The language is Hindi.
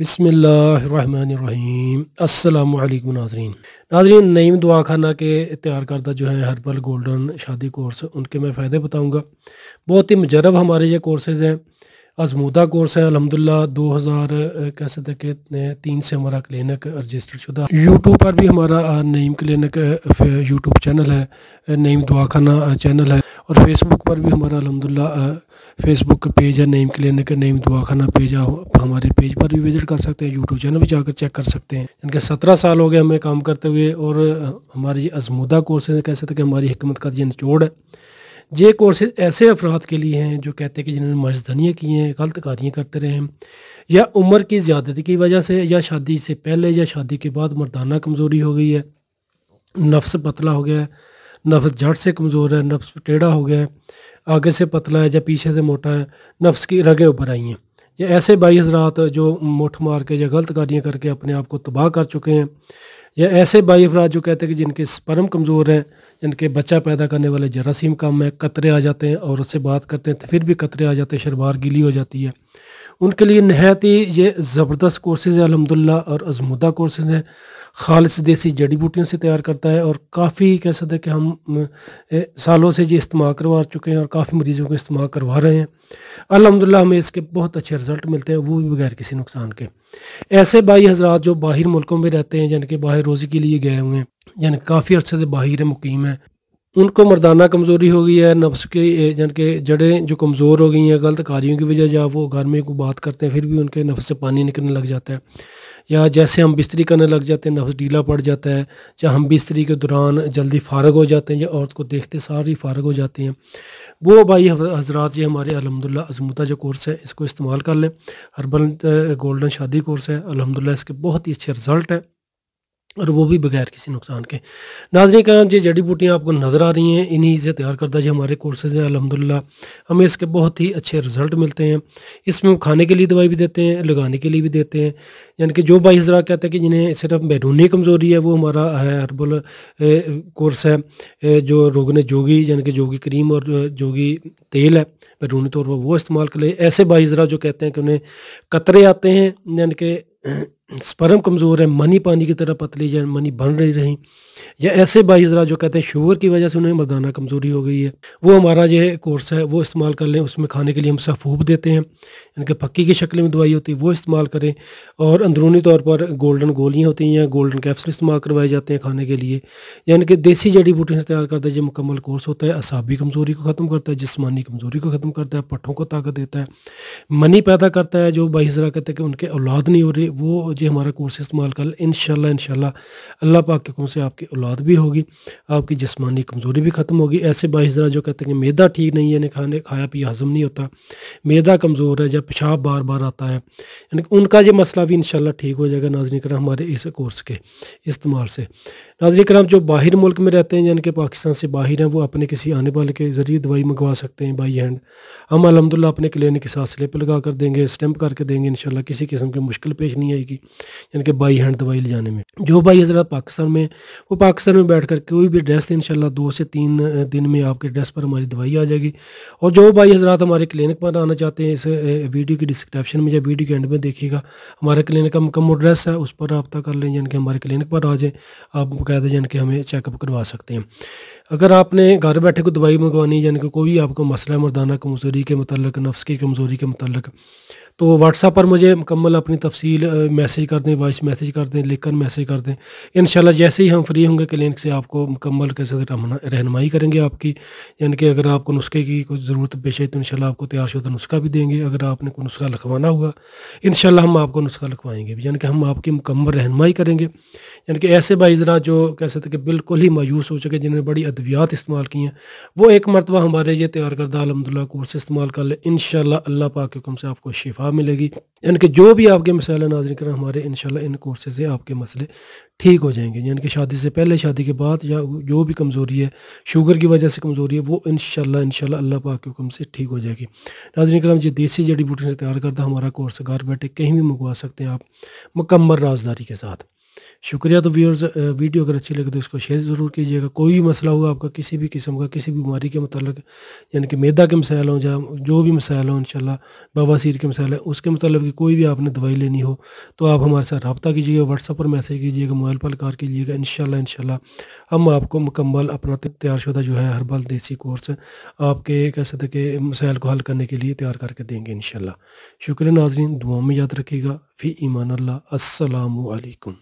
बसमीम अल्लाम नाजरीन नाजरीन नईम दुआ खाना के तैयार करदा जो है हर्बल गोल्डन शादी कोर्स उनके मैं फ़ायदे बताऊँगा बहुत ही मजरब हमारे ये कोर्सेज़ हैं आजमूदा कोर्स है अलहमदिल्ला दो हज़ार कह सकते कि तीन से हमारा क्लिनिक रजिस्टर्ड शुदा यूट्यूब पर भी हमारा नईम क्लिनिक यूट्यूब चैनल है नईम दुआखाना चैनल है और फेसबुक पर भी हमारा अलहमदिल्ला फेसबुक पेज है नईम क्लिनिक नईम दुआखाना पेज है हमारे पेज पर भी विज़िट कर सकते हैं यूट्यूब चैनल भी जाकर चेक कर सकते हैं इनके सत्रह साल हो गए हमें काम करते हुए और हमारी आजमूदा कोर्स कह सकते कि हमारी हमत का जी निचोड़ है ये कोर्सेज ऐसे अफराद के लिए हैं जो कहते हैं कि जिन्होंने मजदनियाँ की हैं गलत कारियाँ करते रहे हैं या उम्र की ज़्यादती की वजह से या शादी से पहले या शादी के बाद मर्दाना कमज़ोरी हो गई है नफ्स पतला हो गया है नफ्स जड़ से कमज़ोर है नफ्स टेढ़ा हो गया है आगे से पतला है या पीछे से मोटा है नफ्स की रगें ऊपर आई हैं या ऐसे बाई हजरात जो मुठ मार के या गलत गालियाँ करके अपने आप को तबाह कर चुके हैं या ऐसे बाई अफराद जो कहते हैं कि जिनके स्पर्म कमज़ोर हैं जिनके बच्चा पैदा करने वाले जरासीम कम है कतरे आ जाते हैं औरत से बात करते हैं तो फिर भी कतरे आ जाते हैं शरबार गीली हो जाती है उनके लिए नहायत ही ये ज़बरदस्त कोर्सेज़ हैं अलहमदिल्ला और आजमदा कोर्सेज़ हैं खालस देसी जड़ी बूटियों से तैयार करता है और काफ़ी कह सकते हैं कि हम सालों से ये इस्तेमाल करवा चुके हैं और काफ़ी मरीज़ों को इस्तेमाल करवा रहे हैं अलहमदिल्ला हमें इसके बहुत अच्छे रिजल्ट मिलते हैं वो भी बगैर किसी नुकसान के ऐसे भाई हजरात जो बाहर मुल्कों में रहते हैं यानी कि बाहर रोज़ी के लिए गए हुए हैं यानी काफ़ी अर्से से बाहर मुकीम है उनको मर्दाना कमज़ोरी हो गई है नफ्स के यानी कि जड़ें जो कमज़ोर हो गई हैं गलत कार्यों की वजह या वो घर में कोई बात करते हैं फिर भी उनके नफ्स से पानी निकलने लग जाता है या जैसे हम बिस्तरी करने लग जाते हैं नफ्स ढीला पड़ जाता है या हम बिस्तरी के दौरान जल्दी फारग हो जाते हैं या औरत को देखते सारी फारग हो जाती हैं वो भाई हजरात ये हमारे अलहमदिल्ला अजमुता जो कोर्स है इसको इस्तेमाल कर लें हर्बल गोल्डन शादी कोर्स है अलहमदिल्ला इसके बहुत ही अच्छे रिज़ल्ट है और वो भी बगैर किसी नुकसान के नाजरी कहना ये जड़ी बूटियाँ आपको नज़र आ रही हैं इन्हीं से तैयार करता जो हमारे कोर्सेज़ हैं अलहमदिल्ला हमें इसके बहुत ही अच्छे रिज़ल्ट मिलते हैं इसमें हम खाने के लिए दवाई भी देते हैं लगाने के लिए भी देते हैं यानी कि जो भाई हजरा कहते हैं कि जिन्हें सिर्फ बैरूनी कमज़ोरी है वो हमारा है हर्बल कोर्स है जो रोग ने जोगी यानी कि जोगी क्रीम और जोगी तेल है बैरूनी तौर पर वो इस्तेमाल कर ले ऐसे भाई हजरा जो कहते हैं कि उन्हें कतरे आते हैं यानी कि स्पर्म कमज़ोर है मनी पानी की तरह पतली या मनी बन रही रही या ऐसे जरा जो कहते हैं शुगर की वजह से उन्हें मर्दाना कमज़ोरी हो गई है वो हमारा जो कोर्स है वो इस्तेमाल कर लें उसमें खाने के लिए हम सफूब देते हैं इनके पक्की की शक्ल में दवाई होती है वो इस्तेमाल करें और अंदरूनी तौर पर गोल्डन गोलियाँ होती हैं या गोल्डन कैप्सल इस्तेमाल करवाए जाते हैं खाने के लिए यानी कि देसी जड़ी बूटी से तैयार करता है जो मुकम्मल कोर्स होता है असाबी कमज़ोरी को ख़त्म करता है जिसमानी कमज़ोरी को ख़त्म करता है पट्ठों को ताकत देता है मनी पैदा करता है जो जरा कहते हैं कि उनके औलाद नहीं हो रही वो लीजिए हमारा कोर्स इस्तेमाल कर इन इन अल्लाह पाक के कौन से आपकी औलाद भी होगी आपकी जिसमानी कमज़ोरी भी ख़त्म होगी ऐसे बाहिजरा जो कहते हैं कि मैदा ठीक नहीं है यानी खाने खाया पिया हज़म नहीं होता मैदा कमज़ोर है या पेशाब बार बार आता है यानी उनका ये मसला भी इन ठीक हो जाएगा नाजन कराम हमारे इस कोर्स के इस्तेमाल से नाजन कराम जो बाहर मुल्क में रहते हैं यानी कि पाकिस्तान से बाहर हैं वो अपने किसी आने वाले के ज़रिए दवाई मंगवा सकते हैं बाई हैंड हम अलहमदिल्ला अपने क्लिनिक के साथ स्लिप लगा कर देंगे स्टैम्प करके देंगे इन किसी किस्म की मुश्किल पेश नहीं आएगी यानी कि बाई हैंड दवाई ले जाने में जो भाई हजरा पाकिस्तान में वो पाकिस्तान में बैठ कोई भी ड्रेस इन दो से तीन दिन में आपके ड्रेस पर हमारी दवाई आ जाएगी और जो भाई हजरात हमारे क्लिनिक पर आना चाहते हैं इस वीडियो की डिस्क्रिप्शन में या वीडियो के एंड में देखिएगा हमारे क्लिनिक का मुकम्मल एड्रेस है उस पर रबता कर लें यानी कि हमारे क्लिनिक पर आ जाए आप बाकायदा यानी कि हमें चेकअप करवा सकते हैं अगर आपने घर बैठे को दवाई मंगवानी यानी कि कोई आपको मसला मरदाना कमज़ोरी के मतलब नफ्स की कमज़ोरी के मतलब तो व्हाट्सएप पर मुझे मुकम्मल अपनी तफसील मैसेज कर दें वॉइस मैसेज कर दें लिख कर मैसेज कर दें इन जैसे ही हम फ्री होंगे क्लिनिक से आपको मुकम्मल कैसे रहनमाई करेंगे आपकी यानी कि अगर आपको नुस्खे की कोई ज़रूरत पेश है तो इन आपको तैयार शुदा नुस्खा भी देंगे अगर आपने कोई नुस्खा लिखवाना होगा इन हम आपको नुस्खा लिखवाएंगे यानी कि हम आपकी मुकम्मल रहनमाई करेंगे यानी कि ऐसे बाइजरा जो कह सकते कि बिल्कुल ही मायूस हो चुके जिन्होंने बड़ी अद्वियात इस्तेमाल की हैं वो एक मरतबा हमारे ये तैयार करदा अलहमदिल्ला कोर्स इस्तेमाल कर लें इन अल्लाह पाक हुक्म से आपको शिफा किताब मिलेगी यानी कि जो भी आपके मसाइल नाजन करें हमारे इन इन कोर्सेज से आपके मसले ठीक हो जाएंगे यानी कि शादी से पहले शादी के बाद या जो भी कमज़ोरी है शुगर की वजह से कमज़ोरी है वो इन शाला अल्लाह पाक के हुक्म से ठीक हो जाएगी नाजर कर जी देसी जड़ी बूटी से तैयार करता हमारा कोर्स घर बैठे कहीं भी मंगवा सकते हैं आप मुकम्मल राजदारी के साथ शुक्रिया तो व्यूअर्स वीडियो अगर अच्छी लगे तो इसको शेयर ज़रूर कीजिएगा कोई भी मसला हुआ आपका किसी भी किस्म का किसी भी बीमारी के मतलब यानी कि मैदा के मसाइल हों या जो भी मसाइल हों इनशाला सीर के मसाइल हैं उसके मतलब कि कोई भी आपने दवाई लेनी हो तो आप हमारे साथ रबता कीजिएगा व्हाट्सअप पर मैसेज कीजिएगा मोबाइल पर कार कीजिएगा इन शाला हम आपको मुकम्मल अपना तैयार शुदा जो है हरबल देसी कोर्स आपके कह सकते कि मसाइल को हल करने के लिए तैयार करके देंगे इन शुक्रिया नाजरीन दुआ में याद रखिएगा फ़ी ईमान अल्लाह असलकुम